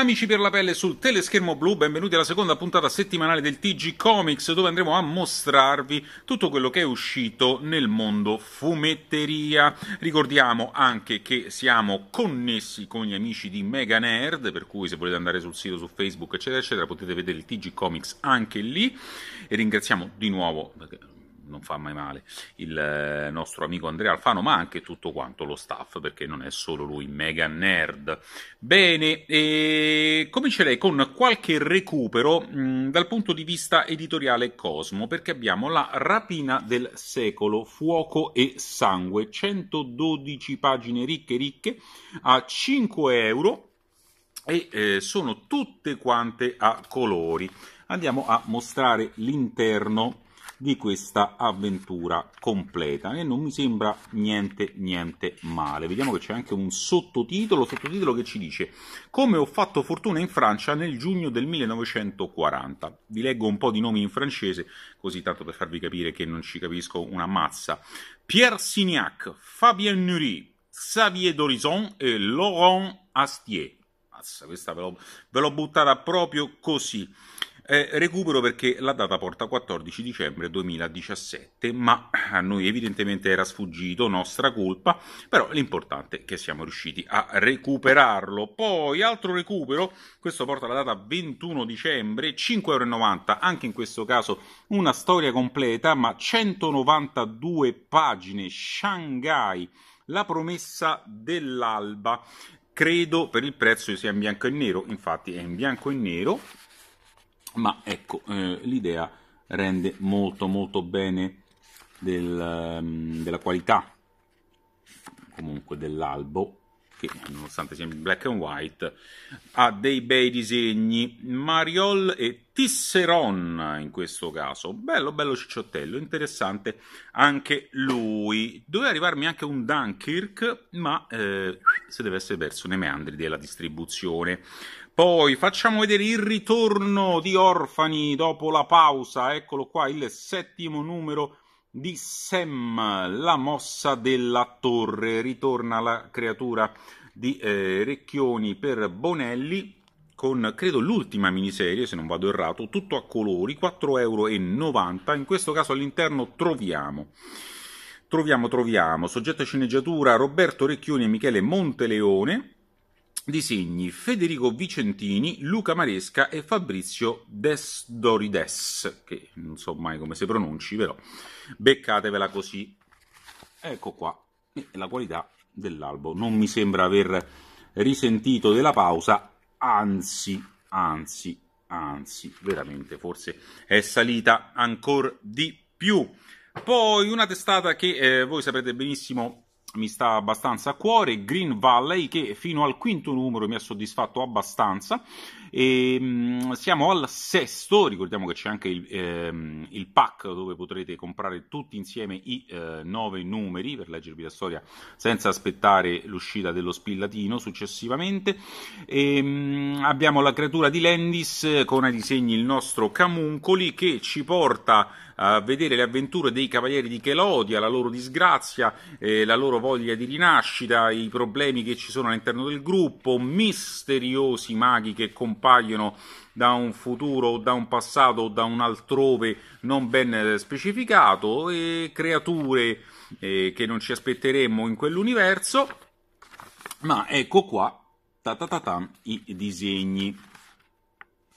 Amici per la pelle sul teleschermo blu, benvenuti alla seconda puntata settimanale del TG Comics dove andremo a mostrarvi tutto quello che è uscito nel mondo fumetteria. Ricordiamo anche che siamo connessi con gli amici di Mega Nerd, per cui se volete andare sul sito, su Facebook, eccetera, eccetera, potete vedere il TG Comics anche lì. E ringraziamo di nuovo non fa mai male il eh, nostro amico Andrea Alfano, ma anche tutto quanto lo staff, perché non è solo lui mega nerd. Bene, e comincerei con qualche recupero mh, mm, dal punto di vista editoriale Cosmo, perché abbiamo la rapina del secolo, fuoco e sangue, 112 pagine ricche ricche a 5 euro e eh, sono tutte quante a colori. Andiamo a mostrare l'interno di questa avventura completa e non mi sembra niente niente male vediamo che c'è anche un sottotitolo sottotitolo che ci dice come ho fatto fortuna in Francia nel giugno del 1940 vi leggo un po' di nomi in francese così tanto per farvi capire che non ci capisco una mazza Pierre Signac, Fabien Nury Xavier Dorison e Laurent Astier Massa, questa ve l'ho, buttata proprio così. Eh, recupero perché la data porta 14 dicembre 2017, ma a eh, noi evidentemente era sfuggito, nostra colpa, però l'importante è che siamo riusciti a recuperarlo. Poi altro recupero, questo porta la data 21 dicembre, 5,90 euro, anche in questo caso una storia completa, ma 192 pagine, Shanghai, la promessa dell'alba. Credo per il prezzo sia in bianco e nero, infatti è in bianco e nero ma ecco, eh, l'idea rende molto molto bene del, um, della qualità comunque dell'albo che nonostante sia in black and white ha dei bei disegni Mariol e Tisseron in questo caso bello bello cicciottello interessante anche lui doveva arrivarmi anche un Dunkirk ma eh, si deve essere perso nei meandri della distribuzione poi facciamo vedere il ritorno di Orfani dopo la pausa, eccolo qua il settimo numero di Sam, la mossa della torre, ritorna la creatura di eh, Recchioni per Bonelli con credo l'ultima miniserie, se non vado errato, tutto a colori, 4,90 euro, in questo caso all'interno troviamo Troviamo, troviamo, soggetto sceneggiatura Roberto Recchioni e Michele Monteleone, disegni Federico Vicentini, Luca Maresca e Fabrizio Desdorides, che non so mai come si pronunci, però beccatevela così. Ecco qua e eh, la qualità dell'albo. Non mi sembra aver risentito della pausa, anzi, anzi, anzi, veramente forse è salita ancora di più. Poi una testata che eh, voi saprete benissimo mi sta abbastanza a cuore, Green Valley che fino al quinto numero mi ha soddisfatto abbastanza e, ehm, mh, siamo al sesto, ricordiamo che c'è anche il, ehm, il, pack dove potrete comprare tutti insieme i eh, nove numeri per leggervi la storia senza aspettare l'uscita dello spillatino successivamente e, ehm, mh, abbiamo la creatura di Landis con ai disegni il nostro Camuncoli che ci porta a vedere le avventure dei cavalieri di Chelodia, la loro disgrazia, eh, la loro voglia di rinascita, i problemi che ci sono all'interno del gruppo, misteriosi maghi che compaiono da un futuro o da un passato o da un altrove non ben eh, specificato e creature eh, che non ci aspetteremmo in quell'universo. Ma ecco qua ta ta ta i disegni.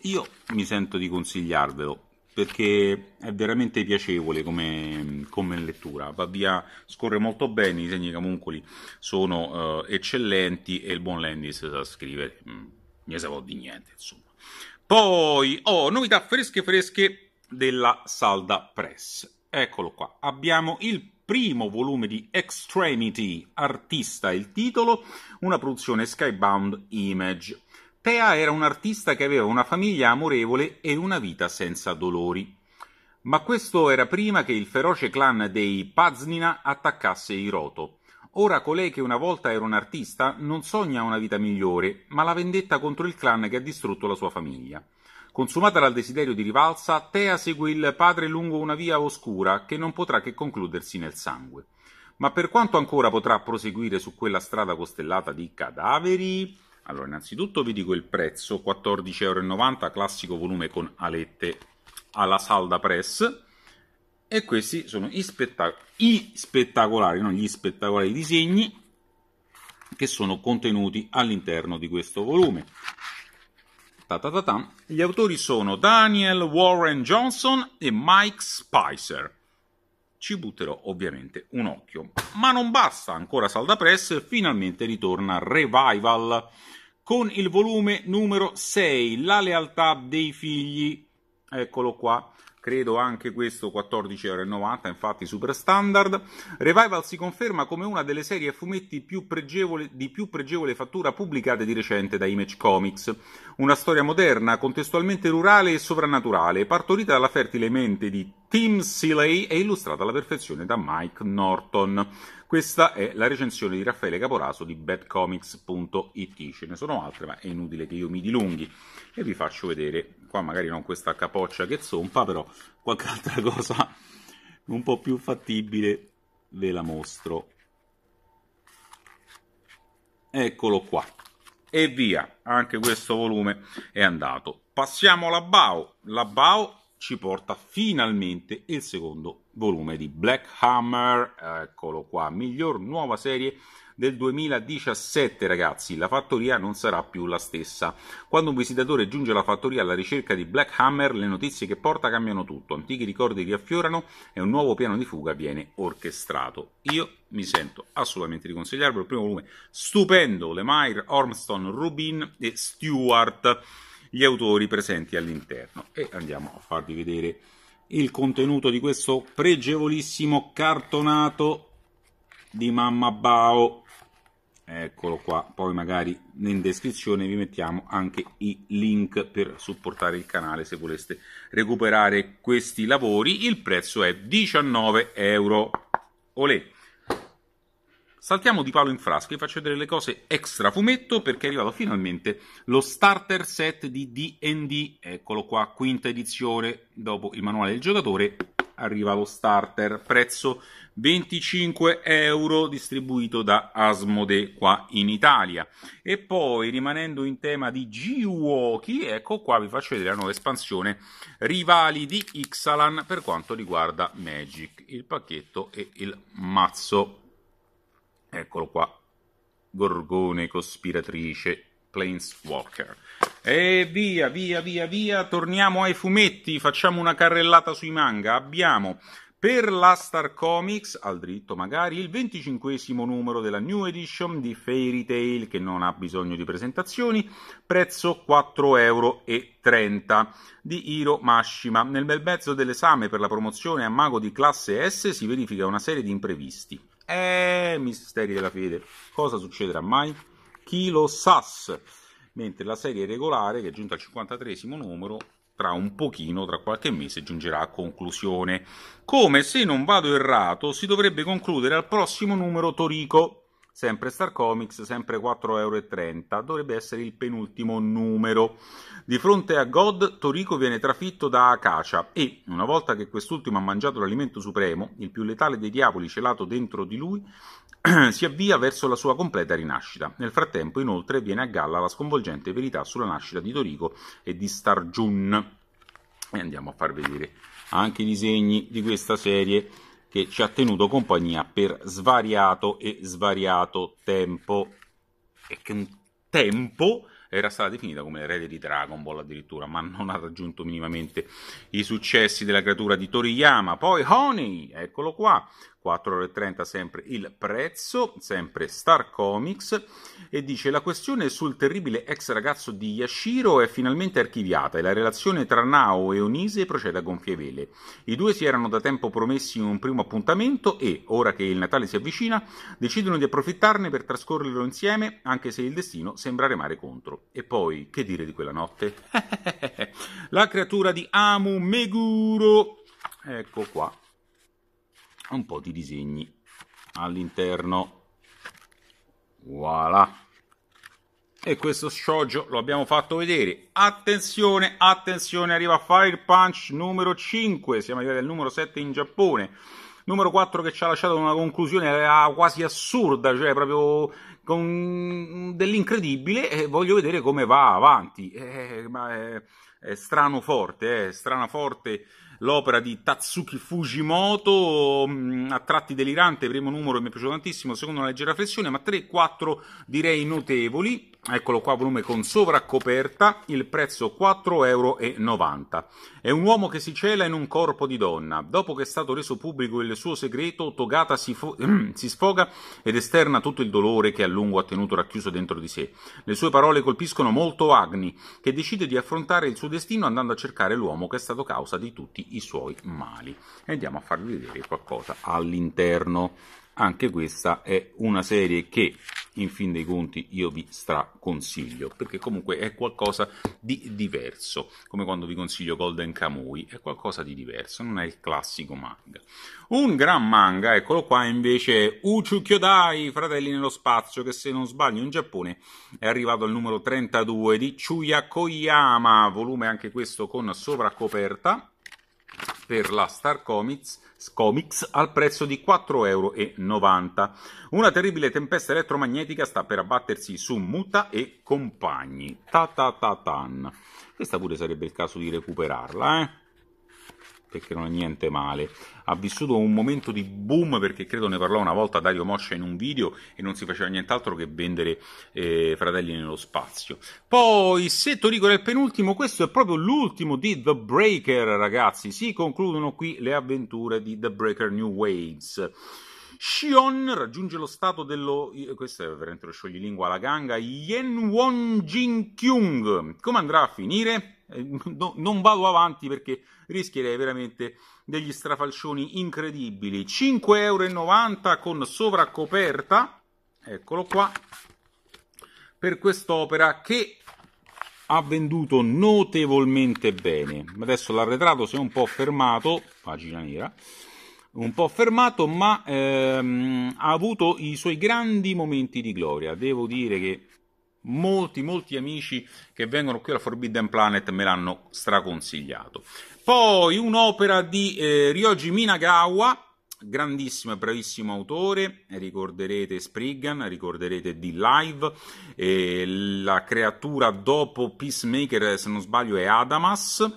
Io mi sento di consigliarvelo perché è veramente piacevole come, come lettura, va via, scorre molto bene, i segni camuncoli sono eh, eccellenti e il buon Landis sa scrivere, mi mm, sapevo di niente insomma. Poi ho oh, novità fresche fresche della Salda Press, eccolo qua, abbiamo il primo volume di Extremity, artista il titolo, una produzione Skybound Image Tea era un artista che aveva una famiglia amorevole e una vita senza dolori. Ma questo era prima che il feroce clan dei Paznina attaccasse i Roto. Ora colei che una volta era un artista non sogna una vita migliore, ma la vendetta contro il clan che ha distrutto la sua famiglia. Consumata dal desiderio di rivalsa, Tea segue il padre lungo una via oscura che non potrà che concludersi nel sangue. Ma per quanto ancora potrà proseguire su quella strada costellata di cadaveri? Allora, innanzitutto vi dico il prezzo, 14,90 euro, classico volume con alette alla salda press. E questi sono i, spettac i spettacolari, non gli spettacolari disegni, che sono contenuti all'interno di questo volume. Ta ta ta Gli autori sono Daniel Warren Johnson e Mike Spicer. Ci butterò ovviamente un occhio. Ma non basta, ancora Salda Press finalmente ritorna Revival con il volume numero 6, La lealtà dei figli, eccolo qua, credo anche questo 14,90€, infatti super standard. Revival si conferma come una delle serie a fumetti più di più pregevole fattura pubblicate di recente da Image Comics. Una storia moderna, contestualmente rurale e sovrannaturale, partorita dalla fertile mente di Tim Seeley e illustrata alla perfezione da Mike Norton. Questa è la recensione di Raffaele Caporaso di badcomics.it. Ce ne sono altre, ma è inutile che io mi dilunghi e vi faccio vedere qua magari non questa capoccia che zompa, però qualche altra cosa un po' più fattibile ve la mostro. Eccolo qua. E via, anche questo volume è andato. Passiamo alla BAO. La BAO ci porta finalmente il secondo volume di Black Hammer, eccolo qua, miglior nuova serie del 2017, ragazzi, la fattoria non sarà più la stessa. Quando un visitatore giunge alla fattoria alla ricerca di Black Hammer, le notizie che porta cambiano tutto, antichi ricordi riaffiorano e un nuovo piano di fuga viene orchestrato. Io mi sento assolutamente di consigliarvelo. Il primo volume stupendo, Lemire, Ormston, Rubin e Stewart, gli autori presenti all'interno. E andiamo a farvi vedere il contenuto di questo pregevolissimo cartonato di Mamma Bao eccolo qua poi magari in descrizione vi mettiamo anche i link per supportare il canale se voleste recuperare questi lavori il prezzo è 19 euro olè saltiamo di palo in frasca e faccio vedere le cose extra fumetto perché è arrivato finalmente lo starter set di D&D eccolo qua quinta edizione dopo il manuale del giocatore arriva lo starter, prezzo 25 euro distribuito da Asmode qua in Italia. E poi rimanendo in tema di Giuochi, ecco qua vi faccio vedere la nuova espansione Rivali di Ixalan per quanto riguarda Magic, il pacchetto e il mazzo. Eccolo qua, Gorgone cospiratrice Planeswalker. E via, via, via, via, torniamo ai fumetti, facciamo una carrellata sui manga. Abbiamo per la Star Comics, al dritto magari, il 25 numero della New Edition di Fairy Tail, che non ha bisogno di presentazioni, prezzo 4,30 euro di Hiro Mashima. Nel bel mezzo dell'esame per la promozione a mago di classe S si verifica una serie di imprevisti. Eh, misteri della fede, cosa succederà mai? Kilo Sass, mentre la serie regolare, che è giunta al 53 numero, tra un pochino, tra qualche mese, giungerà a conclusione. Come se non vado errato, si dovrebbe concludere al prossimo numero Torico, sempre Star Comics, sempre 4,30 euro, dovrebbe essere il penultimo numero. Di fronte a God, Torico viene trafitto da Acacia e, una volta che quest'ultimo ha mangiato l'alimento supremo, il più letale dei diavoli celato dentro di lui, si avvia verso la sua completa rinascita. Nel frattempo, inoltre, viene a galla la sconvolgente verità sulla nascita di Toriko e di Starjun. E andiamo a far vedere anche i disegni di questa serie che ci ha tenuto compagnia per svariato e svariato tempo. E che un tempo era stata definita come l'erede di Dragon Ball addirittura, ma non ha raggiunto minimamente i successi della creatura di Toriyama. Poi Honey, eccolo qua, 4,30 sempre il prezzo, sempre Star Comics, e dice la questione sul terribile ex ragazzo di Yashiro è finalmente archiviata e la relazione tra Nao e Onise procede a gonfie vele. I due si erano da tempo promessi un primo appuntamento e, ora che il Natale si avvicina, decidono di approfittarne per trascorrerlo insieme, anche se il destino sembra remare contro. E poi, che dire di quella notte? la creatura di Amu Meguro! Ecco qua un po' di disegni all'interno voilà e questo scioggio lo abbiamo fatto vedere attenzione attenzione arriva Fire Punch numero 5 siamo arrivati al numero 7 in Giappone numero 4 che ci ha lasciato una conclusione eh, quasi assurda cioè proprio con dell'incredibile e voglio vedere come va avanti. Eh, ma è, è, strano forte, eh, è strana forte l'opera di Tatsuki Fujimoto, mm, a tratti delirante, primo numero mi è piaciuto tantissimo, secondo una leggera flessione, ma 3-4 direi notevoli. Eccolo qua, volume con sovraccoperta, il prezzo 4,90 euro. È un uomo che si cela in un corpo di donna. Dopo che è stato reso pubblico il suo segreto, Togata si, fo- si sfoga ed esterna tutto il dolore che ha lui lungo ha tenuto racchiuso dentro di sé. Le sue parole colpiscono molto Agni, che decide di affrontare il suo destino andando a cercare l'uomo che è stato causa di tutti i suoi mali. E andiamo a farvi vedere qualcosa all'interno anche questa è una serie che in fin dei conti io vi straconsiglio perché comunque è qualcosa di diverso come quando vi consiglio Golden Kamui è qualcosa di diverso non è il classico manga un gran manga eccolo qua invece Uchu Kyodai Fratelli nello spazio che se non sbaglio in Giappone è arrivato al numero 32 di Chuya Koyama volume anche questo con sovraccoperta per la Star Comics, Comics al prezzo di 4,90 euro. Una terribile tempesta elettromagnetica sta per abbattersi su Muta e compagni. Ta ta ta tan. Questa pure sarebbe il caso di recuperarla, eh? perché non è niente male. Ha vissuto un momento di boom perché credo ne parlò una volta Dario Moscia in un video e non si faceva nient'altro che vendere eh, Fratelli nello spazio. Poi, se Torico era il penultimo, questo è proprio l'ultimo di The Breaker, ragazzi. Si concludono qui le avventure di The Breaker New Waves. Shion raggiunge lo stato dello. Questo è veramente lo scioglilingua alla ganga. Yen Won Jin Kyung. Come andrà a finire? Eh, no, non vado avanti perché rischierei veramente degli strafalcioni incredibili. 5,90 euro con sovracoperta, eccolo qua, per quest'opera che ha venduto notevolmente bene. Adesso l'arretrato si è un po' fermato, pagina nera, un po' fermato, ma ehm, ha avuto i suoi grandi momenti di gloria. Devo dire che molti, molti amici che vengono qui alla Forbidden Planet me l'hanno straconsigliato. Poi un'opera di eh, Ryoji Minagawa, grandissimo e bravissimo autore, ricorderete Spriggan, ricorderete The live eh, la creatura dopo Peacemaker, se non sbaglio, è Adamas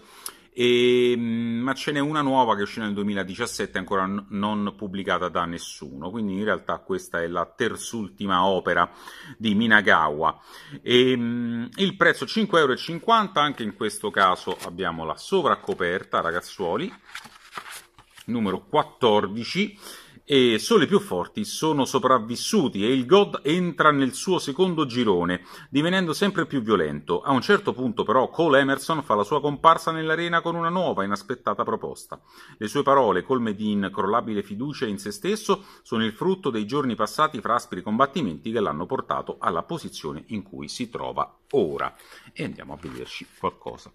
e, mm, ma ce n'è una nuova che uscì nel 2017 ancora non pubblicata da nessuno quindi in realtà questa è la terzultima opera di Minagawa e, mm, il prezzo 5,50€ anche in questo caso abbiamo la sovraccoperta ragazzuoli numero 14 e solo i più forti sono sopravvissuti e il God entra nel suo secondo girone, divenendo sempre più violento. A un certo punto però Cole Emerson fa la sua comparsa nell'arena con una nuova inaspettata proposta. Le sue parole, colme di incrollabile fiducia in se stesso, sono il frutto dei giorni passati fra aspri combattimenti che l'hanno portato alla posizione in cui si trova ora. E andiamo a vederci qualcosa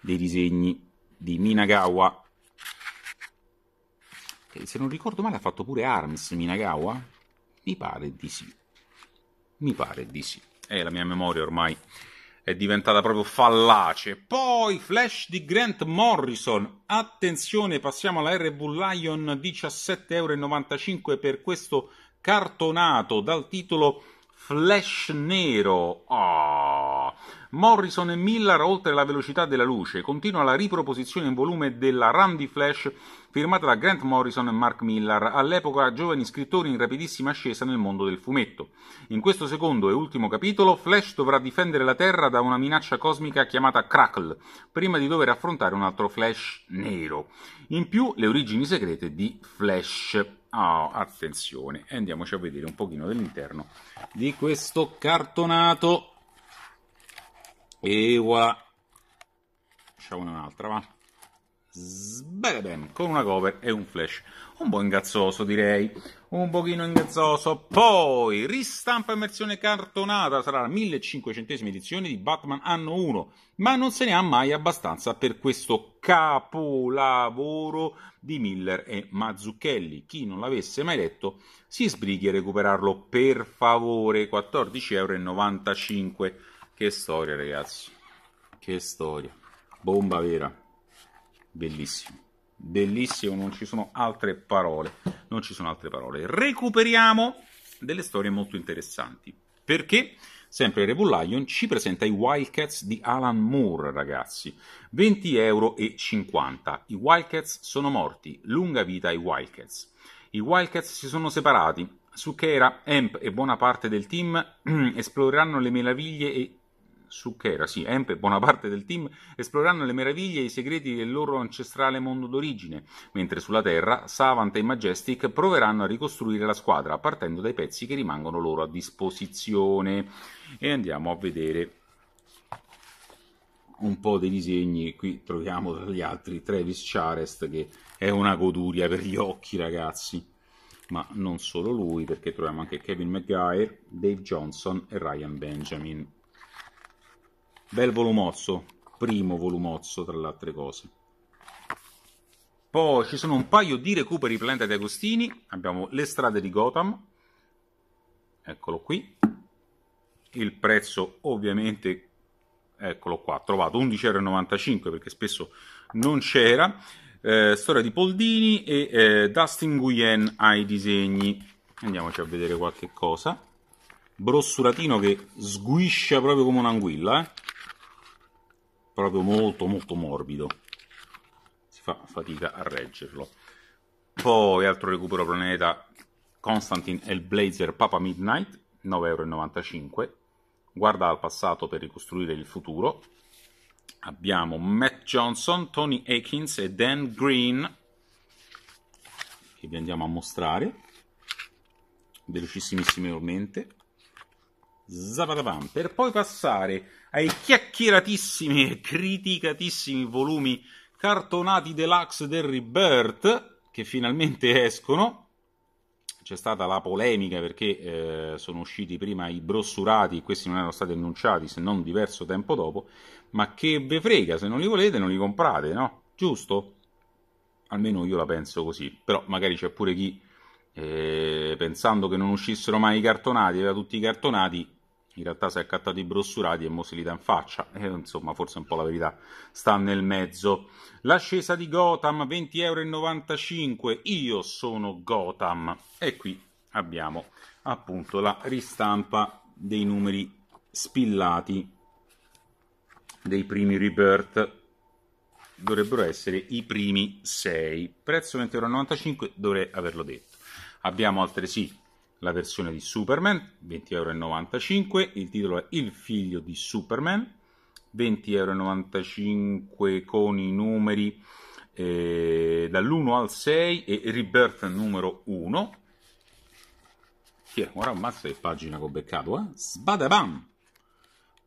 dei disegni di Minagawa eh, se non ricordo male ha fatto pure Arms Minagawa? Mi pare di sì. Mi pare di sì. Eh, la mia memoria ormai è diventata proprio fallace. Poi Flash di Grant Morrison. Attenzione, passiamo alla RB Lion 17,95€ per questo cartonato dal titolo Flash Nero. Oh. Morrison e Miller, oltre la velocità della luce, continua la riproposizione in volume della Randy Flash firmata da Grant Morrison e Mark Miller, all'epoca giovani scrittori in rapidissima ascesa nel mondo del fumetto. In questo secondo e ultimo capitolo, Flash dovrà difendere la Terra da una minaccia cosmica chiamata Crackle, prima di dover affrontare un altro Flash nero. In più, le origini segrete di Flash. Oh, attenzione, andiamoci a vedere un pochino dell'interno di questo cartonato e voilà. Facciamone un'altra, va. Sbadabam, con una cover e un flash. Un po' ingazzoso, direi. Un pochino ingazzoso. Poi, ristampa in versione cartonata. Sarà la 1500 edizione di Batman anno 1. Ma non se ne ha mai abbastanza per questo capolavoro di Miller e Mazzucchelli. Chi non l'avesse mai letto, si sbrighi a recuperarlo per favore. 14,95 euro. Che storia ragazzi, che storia, bomba vera, bellissimo, bellissimo, non ci sono altre parole, non ci sono altre parole. Recuperiamo delle storie molto interessanti, perché sempre Rebel Lion ci presenta i Wildcats di Alan Moore, ragazzi. 20,50 euro I Wildcats sono morti, lunga vita ai Wildcats. I Wildcats si sono separati. Su Kera, Hemp e buona parte del team esploreranno le meraviglie Succhera, sì, Empe e buona parte del team esploreranno le meraviglie e i segreti del loro ancestrale mondo d'origine, mentre sulla Terra Savant e Majestic proveranno a ricostruire la squadra partendo dai pezzi che rimangono loro a disposizione. E andiamo a vedere un po' dei disegni. Qui troviamo tra gli altri Travis Charest che è una goduria per gli occhi, ragazzi. Ma non solo lui, perché troviamo anche Kevin McGuire, Dave Johnson e Ryan Benjamin bel volumozzo, primo volumozzo tra le altre cose. Poi ci sono un paio di recuperi Planeta di Agostini, abbiamo Le strade di Gotham, eccolo qui, il prezzo ovviamente, eccolo qua, trovato 11,95 euro perché spesso non c'era, eh, storia di Poldini e eh, Dustin Guyen ai disegni, andiamoci a vedere qualche cosa, brossuratino che sguiscia proprio come un'anguilla, eh? proprio molto molto morbido si fa fatica a reggerlo poi altro recupero planeta Constantine e il Blazer Papa Midnight 9,95€ guarda al passato per ricostruire il futuro abbiamo Matt Johnson, Tony Akins e Dan Green che vi andiamo a mostrare velocissimissimamente Zapadapam, per poi passare ai chiacchieratissimi e criticatissimi volumi cartonati deluxe del Rebirth, che finalmente escono. C'è stata la polemica perché eh, sono usciti prima i brossurati, questi non erano stati annunciati se non diverso tempo dopo, ma che ve frega, se non li volete non li comprate, no? Giusto? Almeno io la penso così, però magari c'è pure chi eh, pensando che non uscissero mai i cartonati, aveva tutti i cartonati, in realtà si è accattato i brossurati e mo se li dà in faccia. Eh, insomma, forse un po' la verità sta nel mezzo. L'ascesa di Gotham, 20,95 euro. Io sono Gotham. E qui abbiamo appunto la ristampa dei numeri spillati dei primi rebirth. Dovrebbero essere i primi 6. Prezzo 20,95 euro, dovrei averlo detto. Abbiamo altresì la versione di Superman, 20,95 euro, il titolo è Il figlio di Superman, 20,95 euro con i numeri eh, dall'1 al 6 e Rebirth numero 1. Che yeah, ora ammazza che pagina che ho beccato, eh? Sbadabam!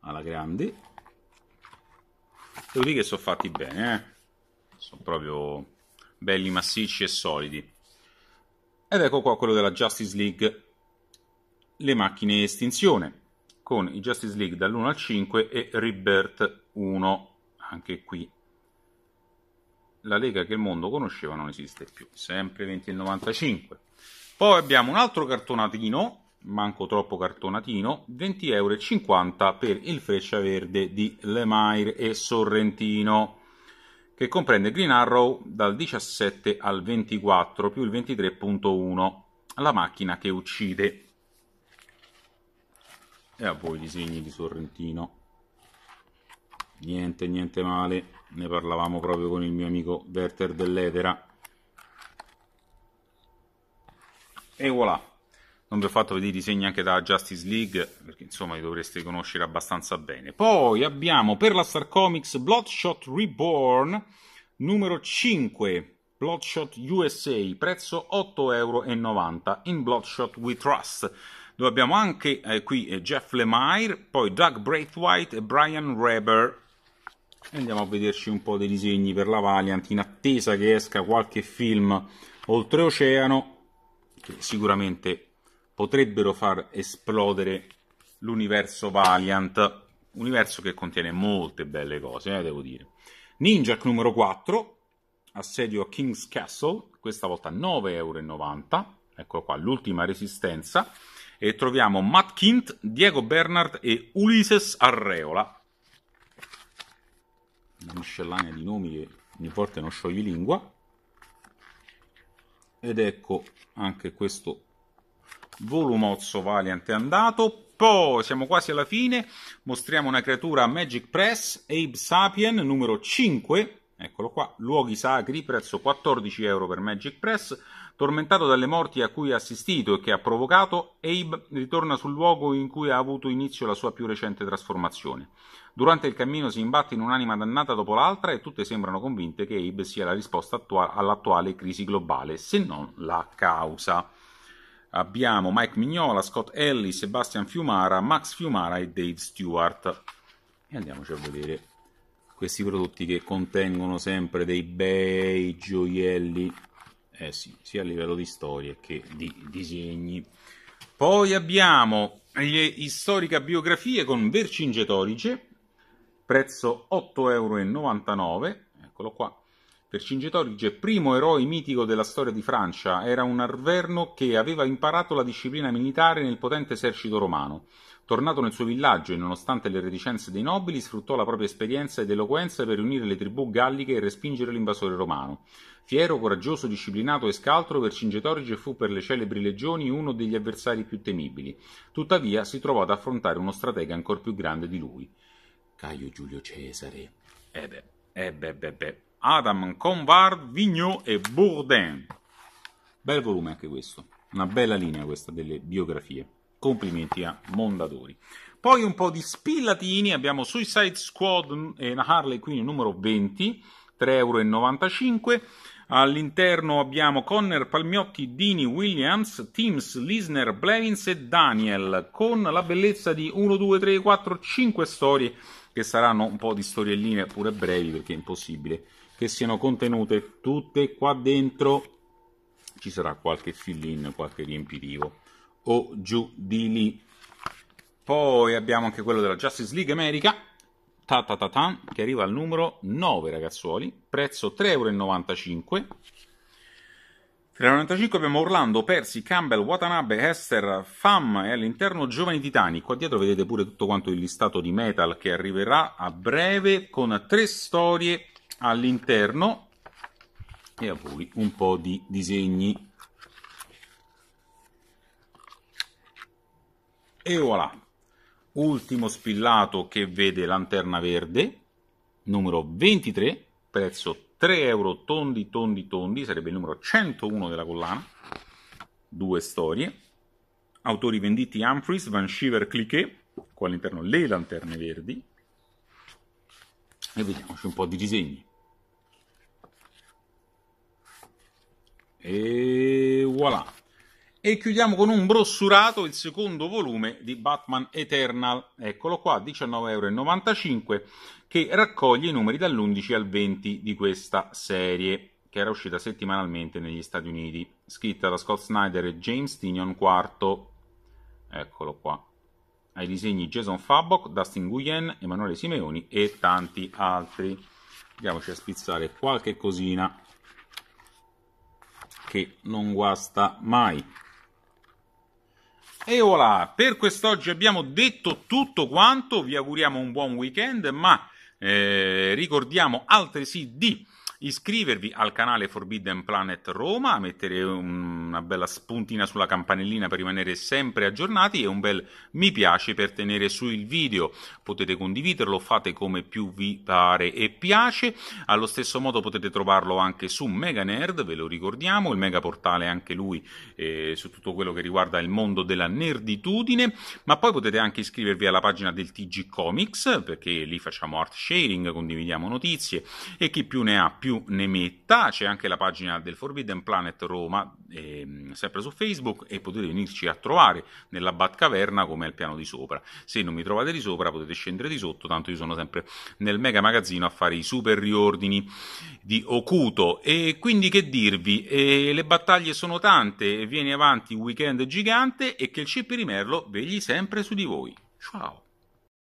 Alla grande. Devo dire che sono fatti bene, eh? Sono proprio belli massicci e solidi. Ed ecco qua quello della Justice League, le macchine estinzione, con i Justice League dall'1 al 5 e Rebirth 1, anche qui. La Lega che il mondo conosceva non esiste più, sempre 20,95. Poi abbiamo un altro cartonatino, manco troppo cartonatino, 20,50 euro per il Freccia Verde di Lemire e Sorrentino che comprende Green Arrow dal 17 al 24 più il 23.1, la macchina che uccide. E a voi i disegni di Sorrentino. Niente, niente male, ne parlavamo proprio con il mio amico Werther dell'Edera E voilà non vi ho fatto vedere i disegni anche da Justice League, perché insomma li dovreste conoscere abbastanza bene. Poi abbiamo per la Star Comics Bloodshot Reborn, numero 5, Bloodshot USA, prezzo 8,90 euro, in Bloodshot We Trust, dove abbiamo anche eh, qui eh, Jeff Lemire, poi Doug Braithwaite e Brian Reber. Andiamo a vederci un po' dei disegni per la Valiant, in attesa che esca qualche film oltreoceano, che sicuramente potrebbero far esplodere l'universo Valiant, universo che contiene molte belle cose, eh, devo dire. Ninja numero 4, assedio a King's Castle, questa volta 9,90 euro, eccolo qua, l'ultima resistenza, e troviamo Matt Kint, Diego Bernard e Ulises Arreola. Una miscellanea di nomi che ogni volta non sciogli lingua. Ed ecco anche questo Volumozzo Valiant è andato. Poi siamo quasi alla fine, mostriamo una creatura Magic Press, Abe Sapien, numero 5, eccolo qua, luoghi sacri, prezzo 14 euro per Magic Press, tormentato dalle morti a cui ha assistito e che ha provocato, Abe ritorna sul luogo in cui ha avuto inizio la sua più recente trasformazione. Durante il cammino si imbatte in un'anima dannata dopo l'altra e tutte sembrano convinte che Abe sia la risposta attua- all'attuale crisi globale, se non la causa abbiamo Mike Mignola, Scott Ellis, Sebastian Fiumara, Max Fiumara e Dave Stewart. E andiamoci a vedere questi prodotti che contengono sempre dei bei gioielli, eh sì, sia a livello di storie che di disegni. Poi abbiamo le Istorica Biografie con Vercingetorige, prezzo 8,99 euro, eccolo qua, per Cingetorige, primo eroe mitico della storia di Francia, era un arverno che aveva imparato la disciplina militare nel potente esercito romano. Tornato nel suo villaggio e nonostante le reticenze dei nobili, sfruttò la propria esperienza ed eloquenza per riunire le tribù galliche e respingere l'invasore romano. Fiero, coraggioso, disciplinato e scaltro, Vercingetorige fu per le celebri legioni uno degli avversari più temibili. Tuttavia si trovò ad affrontare uno stratega ancora più grande di lui. Caio Giulio Cesare. Eh beh, eh beh, beh, beh. Adam Convard, Vigneault e Bourdain. Bel volume anche questo, una bella linea questa delle biografie. Complimenti a Mondadori. Poi un po' di spillatini, abbiamo Suicide Squad e una Harley Quinn numero 20, 3,95 euro. All'interno abbiamo Conner, Palmiotti, Dini, Williams, Teams, Lisner, Blevins e Daniel, con la bellezza di 1, 2, 3, 4, 5 storie, che saranno un po' di storielline pure brevi perché è impossibile che siano contenute tutte qua dentro ci sarà qualche fill in qualche riempitivo o giù di lì poi abbiamo anche quello della Justice League America ta ta ta ta, che arriva al numero 9 ragazzuoli prezzo 3,95€ 3,95 abbiamo Orlando, Persi, Campbell, Watanabe, Esther, Fam e all'interno Giovani Titani. Qua dietro vedete pure tutto quanto il listato di metal che arriverà a breve con tre storie all'interno e a voi un po' di disegni. E voilà, ultimo spillato che vede lanterna verde, numero 23, prezzo 3 euro tondi tondi tondi, sarebbe il numero 101 della collana, due storie, autori venditi Humphries, Van Shiver, Cliquet, qua all'interno le lanterne verdi, e vediamoci un po' di disegni. E voilà. E chiudiamo con un brossurato il secondo volume di Batman Eternal, eccolo qua, 19,95€, che raccoglie i numeri dall'11 al 20 di questa serie, che era uscita settimanalmente negli Stati Uniti, scritta da Scott Snyder e James Tinion IV. Eccolo qua. Ai disegni Jason Fabbock, Dustin Guyen, Emanuele Simeoni e tanti altri. Andiamoci a spizzare qualche cosina che non guasta mai. E voilà, per quest'oggi abbiamo detto tutto quanto, vi auguriamo un buon weekend, ma eh, ricordiamo altresì di iscrivervi al canale Forbidden Planet Roma, mettere una bella spuntina sulla campanellina per rimanere sempre aggiornati e un bel mi piace per tenere su il video. Potete condividerlo, fate come più vi pare e piace. Allo stesso modo potete trovarlo anche su Mega Nerd, ve lo ricordiamo, il mega portale anche lui eh, su tutto quello che riguarda il mondo della nerditudine, ma poi potete anche iscrivervi alla pagina del TG Comics perché lì facciamo art sharing, condividiamo notizie e chi più ne ha più più né metta, c'è anche la pagina del Forbidden Planet Roma, ehm, sempre su Facebook, e potete venirci a trovare nella Batcaverna come al piano di sopra. Se non mi trovate di sopra potete scendere di sotto, tanto io sono sempre nel mega magazzino a fare i super riordini di Okuto. E quindi che dirvi, e le battaglie sono tante, viene avanti un weekend gigante e che il Cippi Merlo vegli sempre su di voi. Ciao!